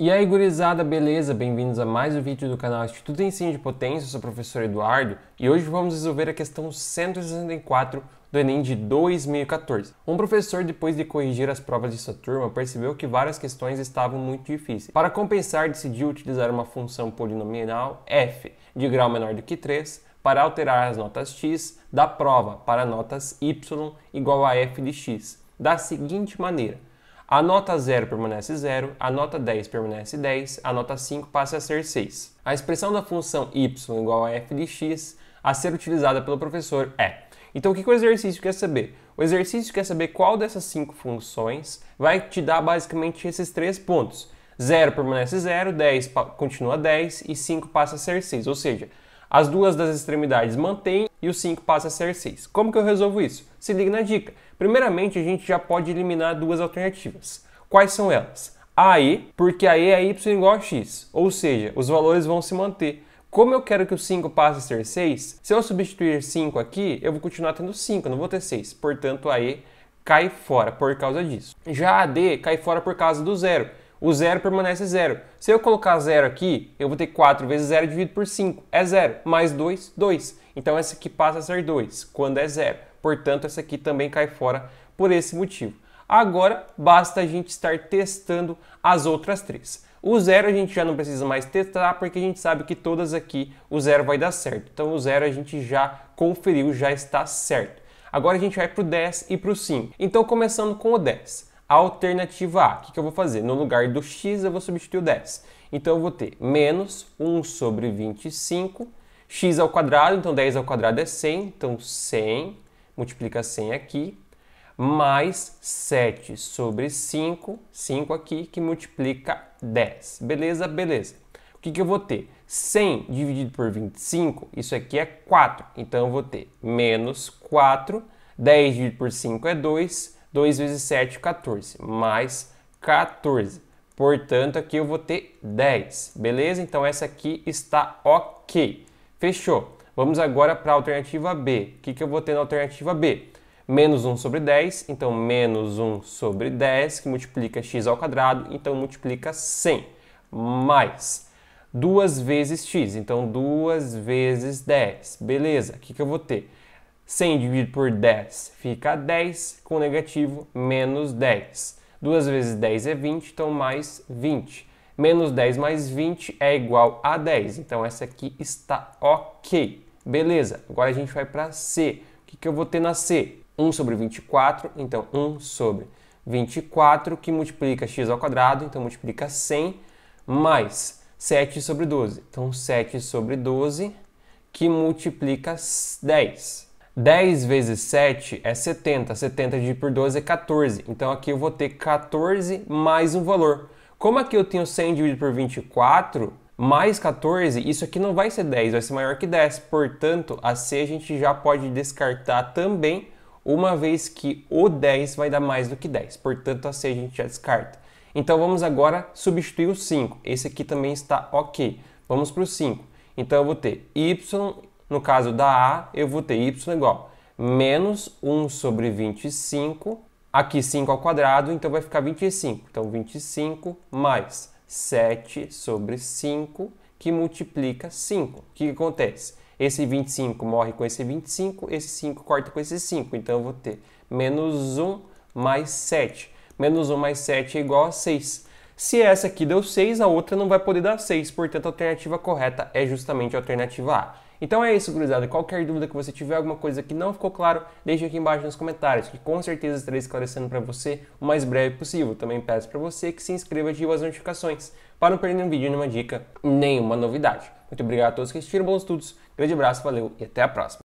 E aí, gurizada, beleza? Bem-vindos a mais um vídeo do canal Instituto de Ensino de Potência, eu sou o professor Eduardo e hoje vamos resolver a questão 164 do Enem de 2014. Um professor, depois de corrigir as provas de sua turma, percebeu que várias questões estavam muito difíceis. Para compensar, decidiu utilizar uma função polinomial f de grau menor do que 3 para alterar as notas x da prova para notas y igual a f de x, da seguinte maneira a nota 0 permanece 0, a nota 10 permanece 10, a nota 5 passa a ser 6. A expressão da função y igual a f de x a ser utilizada pelo professor é. Então, o que o exercício quer saber? O exercício quer saber qual dessas cinco funções vai te dar basicamente esses três pontos. 0 permanece 0, 10 continua 10 e 5 passa a ser 6. Ou seja, as duas das extremidades mantêm e o 5 passa a ser 6. Como que eu resolvo isso? Se liga na dica. Primeiramente, a gente já pode eliminar duas alternativas. Quais são elas? A e, porque a e é y igual a x, ou seja, os valores vão se manter. Como eu quero que o 5 passe a ser 6, se eu substituir 5 aqui, eu vou continuar tendo 5, não vou ter 6. Portanto, a e cai fora por causa disso. Já a D cai fora por causa do zero o zero permanece zero. Se eu colocar zero aqui, eu vou ter 4 vezes zero dividido por 5, é zero. Mais 2, 2. Então essa aqui passa a ser 2, quando é zero. Portanto, essa aqui também cai fora por esse motivo. Agora, basta a gente estar testando as outras três. O zero a gente já não precisa mais testar, porque a gente sabe que todas aqui o zero vai dar certo. Então o zero a gente já conferiu, já está certo. Agora a gente vai para o 10 e para o 5. Então começando com o 10 alternativa A. O que, eu vou fazer? No lugar do x, eu vou substituir o 10. Então, eu vou ter menos 1 sobre 25, x ao quadrado, então 10 ao quadrado é 100, então 100, multiplica 100 aqui, mais 7 sobre 5, 5 aqui, que multiplica 10. Beleza? Beleza. O que, que eu vou ter? 100 dividido por 25, isso aqui é 4. Então, eu vou ter menos 4, 10 dividido por 5 é 2, 2 vezes 7, 14, mais 14. Portanto, aqui eu vou ter 10, beleza? Então, essa aqui está ok. Fechou. Vamos agora para a alternativa B. O que, que eu vou ter na alternativa B? Menos 1 sobre 10, então menos 1 sobre 10, que multiplica x ao quadrado, então multiplica 100. Mais 2 vezes x, então 2 vezes 10. Beleza, o que, que eu vou ter? 100 dividido por 10 fica 10, com negativo, menos 10. 2 vezes 10 é 20, então mais 20. Menos 10 mais 20 é igual a 10. Então essa aqui está ok. Beleza, agora a gente vai para C. O que, que eu vou ter na C? 1 sobre 24, então 1 sobre 24, que multiplica x ao quadrado, então multiplica 100, mais 7 sobre 12. Então 7 sobre 12, que multiplica 10. 10 vezes 7 é 70, 70 dividido por 12 é 14. Então aqui eu vou ter 14 mais um valor. Como aqui eu tenho 100 dividido por 24, mais 14, isso aqui não vai ser 10, vai ser maior que 10. Portanto, a C a gente já pode descartar também, uma vez que o 10 vai dar mais do que 10. Portanto, a C a gente já descarta. Então vamos agora substituir o 5. Esse aqui também está ok. Vamos para o 5. Então eu vou ter y no caso da A, eu vou ter y igual a menos 1 sobre 25, aqui 5 ao quadrado, então vai ficar 25. Então, 25 mais 7 sobre 5, que multiplica 5. O que, que acontece? Esse 25 morre com esse 25, esse 5 corta com esse 5. Então, eu vou ter menos 1 mais 7. Menos 1 mais 7 é igual a 6. Se essa aqui deu 6, a outra não vai poder dar 6. Portanto, a alternativa correta é justamente a alternativa A. Então é isso, gurizada. Qualquer dúvida que você tiver, alguma coisa que não ficou claro, deixe aqui embaixo nos comentários, que com certeza estarei esclarecendo para você o mais breve possível. Também peço para você que se inscreva e ative as notificações para não perder nenhum vídeo, nenhuma dica, nenhuma novidade. Muito obrigado a todos que assistiram, bons estudos, grande abraço, valeu e até a próxima.